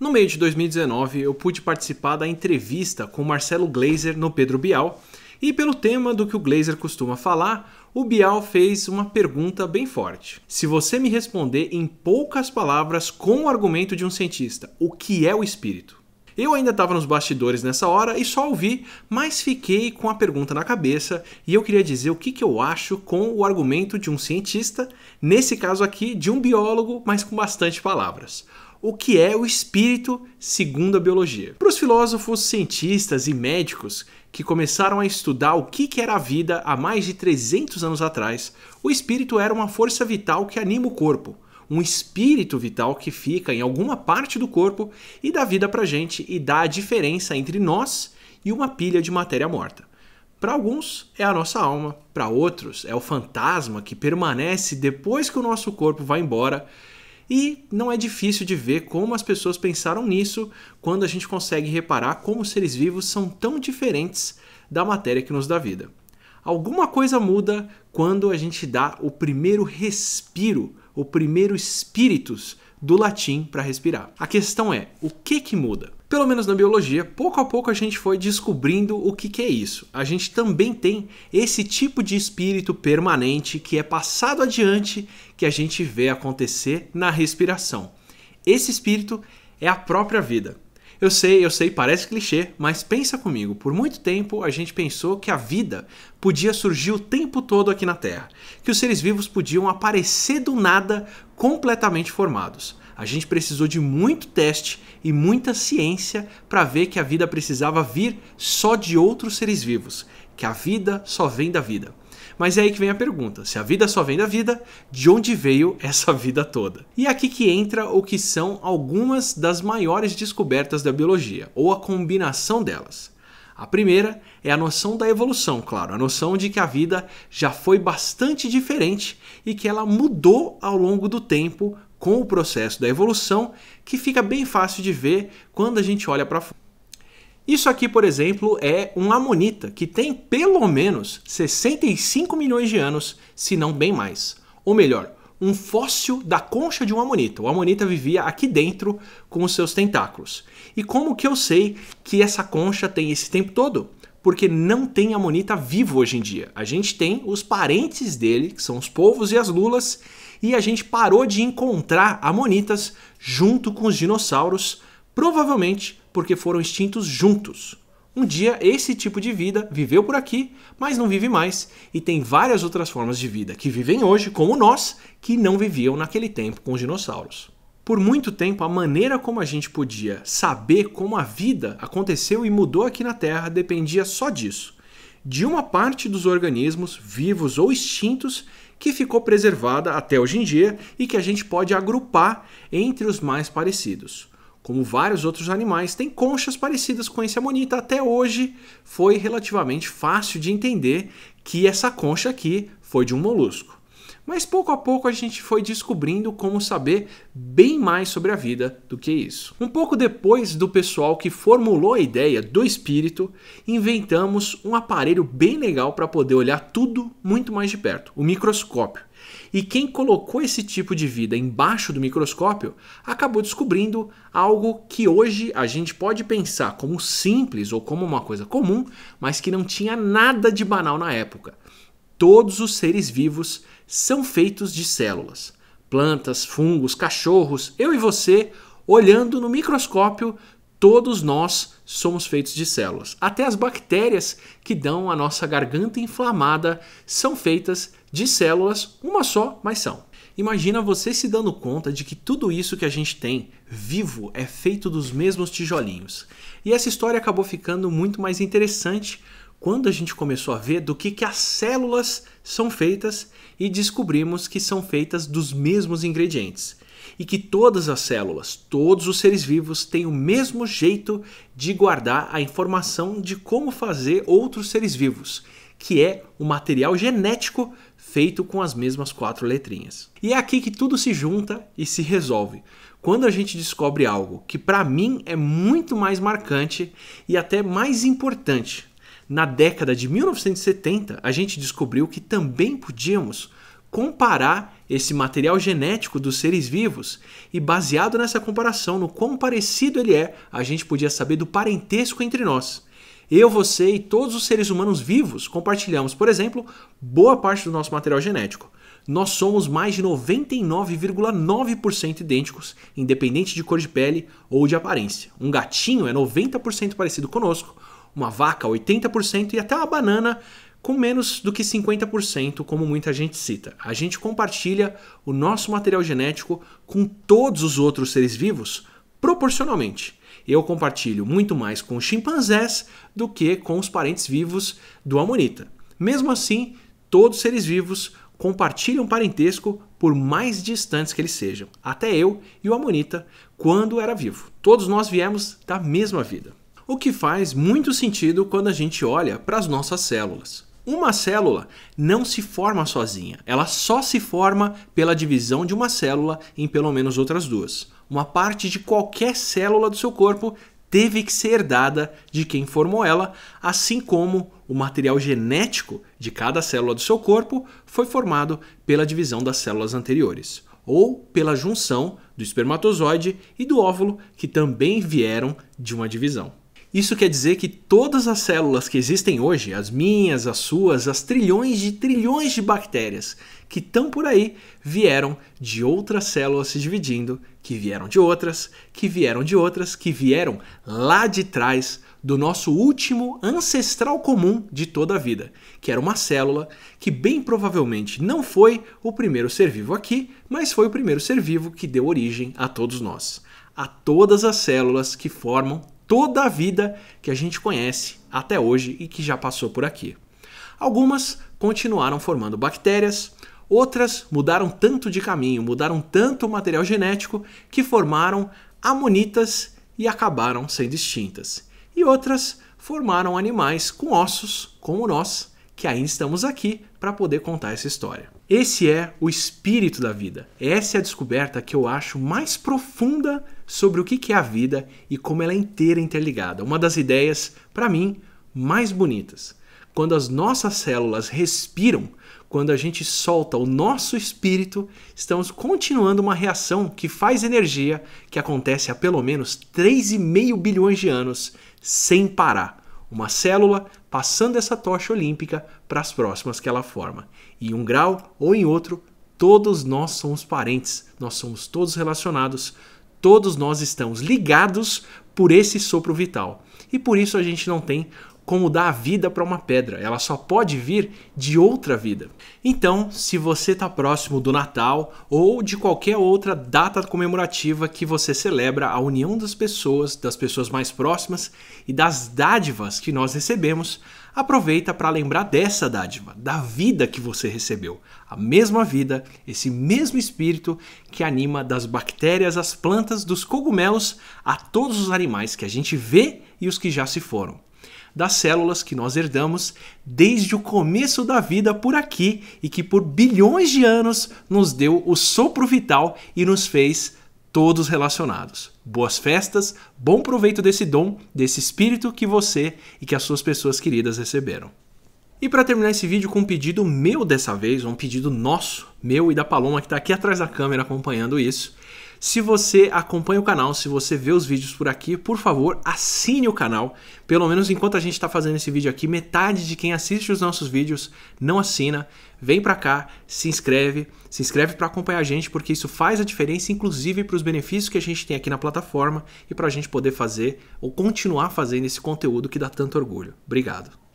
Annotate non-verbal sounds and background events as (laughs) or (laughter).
No meio de 2019, eu pude participar da entrevista com Marcelo Glazer no Pedro Bial, e pelo tema do que o Glazer costuma falar, o Bial fez uma pergunta bem forte. Se você me responder em poucas palavras com o argumento de um cientista, o que é o espírito? Eu ainda estava nos bastidores nessa hora e só ouvi, mas fiquei com a pergunta na cabeça e eu queria dizer o que, que eu acho com o argumento de um cientista, nesse caso aqui de um biólogo, mas com bastante palavras o que é o espírito segundo a biologia. Para os filósofos, cientistas e médicos que começaram a estudar o que era a vida há mais de 300 anos atrás, o espírito era uma força vital que anima o corpo, um espírito vital que fica em alguma parte do corpo e dá vida para gente e dá a diferença entre nós e uma pilha de matéria morta. Para alguns é a nossa alma, para outros é o fantasma que permanece depois que o nosso corpo vai embora e não é difícil de ver como as pessoas pensaram nisso quando a gente consegue reparar como os seres vivos são tão diferentes da matéria que nos dá vida. Alguma coisa muda quando a gente dá o primeiro respiro, o primeiro spiritus do latim para respirar. A questão é, o que que muda? Pelo menos na biologia, pouco a pouco a gente foi descobrindo o que, que é isso. A gente também tem esse tipo de espírito permanente que é passado adiante, que a gente vê acontecer na respiração. Esse espírito é a própria vida. Eu sei, eu sei, parece clichê, mas pensa comigo. Por muito tempo a gente pensou que a vida podia surgir o tempo todo aqui na Terra, que os seres vivos podiam aparecer do nada completamente formados. A gente precisou de muito teste e muita ciência para ver que a vida precisava vir só de outros seres vivos, que a vida só vem da vida. Mas é aí que vem a pergunta: se a vida só vem da vida, de onde veio (laughs) essa vida toda? E é aqui que entra o que são algumas das maiores descobertas da biologia, ou a combinação delas. A primeira é a noção da evolução, claro, a noção de que a vida já foi bastante diferente e que ela mudou ao longo do tempo com o processo da evolução, que fica bem fácil de ver quando a gente olha para fora. Isso aqui, por exemplo, é um amonita que tem pelo menos 65 milhões de anos, se não bem mais. Ou melhor, um fóssil da concha de um amonita. O amonita vivia aqui dentro com os seus tentáculos. E como que eu sei que essa concha tem esse tempo todo? Porque não tem amonita vivo hoje em dia. A gente tem os parentes dele, que são os polvos e as lulas, e a gente parou de encontrar amonitas junto com os dinossauros, provavelmente porque foram extintos juntos. Um dia esse tipo de vida viveu por aqui, mas não vive mais, e tem várias outras formas de vida que vivem hoje, como nós, que não viviam naquele tempo com os dinossauros. Por muito tempo, a maneira como a gente podia saber como a vida aconteceu e mudou aqui na Terra dependia só disso de uma parte dos organismos, vivos ou extintos, que ficou preservada até hoje em dia e que a gente pode agrupar entre os mais parecidos. Como vários outros animais, tem conchas parecidas com esse amonita. Até hoje foi relativamente fácil de entender que essa concha aqui foi de um molusco. Mas pouco a pouco a gente foi descobrindo como saber bem mais sobre a vida do que isso. Um pouco depois do pessoal que formulou a ideia do espírito, inventamos um aparelho bem legal para poder olhar tudo muito mais de perto, o microscópio. E quem colocou esse tipo de vida embaixo do microscópio acabou descobrindo algo que hoje a gente pode pensar como simples ou como uma coisa comum, mas que não tinha nada de banal na época. Todos os seres vivos são feitos de células. Plantas, fungos, cachorros, eu e você, olhando no microscópio, todos nós somos feitos de células. Até as bactérias que dão a nossa garganta inflamada são feitas de células, uma só, mas são. Imagina você se dando conta de que tudo isso que a gente tem vivo é feito dos mesmos tijolinhos. E essa história acabou ficando muito mais interessante quando a gente começou a ver do que, que as células são feitas e descobrimos que são feitas dos mesmos ingredientes. E que todas as células, todos os seres vivos têm o mesmo jeito de guardar a informação de como fazer outros seres vivos, que é o material genético feito com as mesmas quatro letrinhas. E é aqui que tudo se junta e se resolve. Quando a gente descobre algo que para mim é muito mais marcante e até mais importante na década de 1970, a gente descobriu que também podíamos comparar esse material genético dos seres vivos e baseado nessa comparação, no quão parecido ele é, a gente podia saber do parentesco entre nós. Eu, você e todos os seres humanos vivos compartilhamos, por exemplo, boa parte do nosso material genético. Nós somos mais de 99,9% idênticos, independente de cor de pele ou de aparência. Um gatinho é 90% parecido conosco, uma vaca 80% e até uma banana com menos do que 50%, como muita gente cita. A gente compartilha o nosso material genético com todos os outros seres vivos proporcionalmente. Eu compartilho muito mais com chimpanzés do que com os parentes vivos do Amonita. Mesmo assim, todos os seres vivos compartilham parentesco por mais distantes que eles sejam, até eu e o Amonita quando era vivo. Todos nós viemos da mesma vida o que faz muito sentido quando a gente olha para as nossas células. Uma célula não se forma sozinha, ela só se forma pela divisão de uma célula em pelo menos outras duas. Uma parte de qualquer célula do seu corpo teve que ser dada de quem formou ela, assim como o material genético de cada célula do seu corpo foi formado pela divisão das células anteriores, ou pela junção do espermatozoide e do óvulo, que também vieram de uma divisão. Isso quer dizer que todas as células que existem hoje, as minhas, as suas, as trilhões de trilhões de bactérias que estão por aí, vieram de outras células se dividindo, que vieram de outras, que vieram de outras, que vieram lá de trás do nosso último ancestral comum de toda a vida, que era uma célula que bem provavelmente não foi o primeiro ser vivo aqui, mas foi o primeiro ser vivo que deu origem a todos nós, a todas as células que formam toda a vida que a gente conhece até hoje e que já passou por aqui. Algumas continuaram formando bactérias, outras mudaram tanto de caminho, mudaram tanto o material genético que formaram amonitas e acabaram sendo extintas. E outras formaram animais com ossos, como nós, que ainda estamos aqui para poder contar essa história. Esse é o espírito da vida. Essa é a descoberta que eu acho mais profunda sobre o que é a vida e como ela é inteira interligada. Uma das ideias, para mim, mais bonitas. Quando as nossas células respiram, quando a gente solta o nosso espírito, estamos continuando uma reação que faz energia que acontece há pelo menos 3,5 bilhões de anos sem parar. Uma célula passando essa tocha olímpica para as próximas que ela forma. E em um grau ou em outro, todos nós somos parentes, nós somos todos relacionados, todos nós estamos ligados por esse sopro vital. E por isso a gente não tem como dar a vida para uma pedra, ela só pode vir de outra vida. Então, se você está próximo do Natal ou de qualquer outra data comemorativa que você celebra a união das pessoas, das pessoas mais próximas e das dádivas que nós recebemos, aproveita para lembrar dessa dádiva, da vida que você recebeu. A mesma vida, esse mesmo espírito que anima das bactérias às plantas, dos cogumelos a todos os animais que a gente vê e os que já se foram das células que nós herdamos desde o começo da vida por aqui e que por bilhões de anos nos deu o sopro vital e nos fez todos relacionados. Boas festas, bom proveito desse dom, desse espírito que você e que as suas pessoas queridas receberam. E para terminar esse vídeo com um pedido meu dessa vez, um pedido nosso, meu e da Paloma que está aqui atrás da câmera acompanhando isso, se você acompanha o canal, se você vê os vídeos por aqui, por favor, assine o canal. Pelo menos enquanto a gente está fazendo esse vídeo aqui, metade de quem assiste os nossos vídeos não assina. Vem para cá, se inscreve, se inscreve para acompanhar a gente, porque isso faz a diferença, inclusive para os benefícios que a gente tem aqui na plataforma e para a gente poder fazer ou continuar fazendo esse conteúdo que dá tanto orgulho. Obrigado.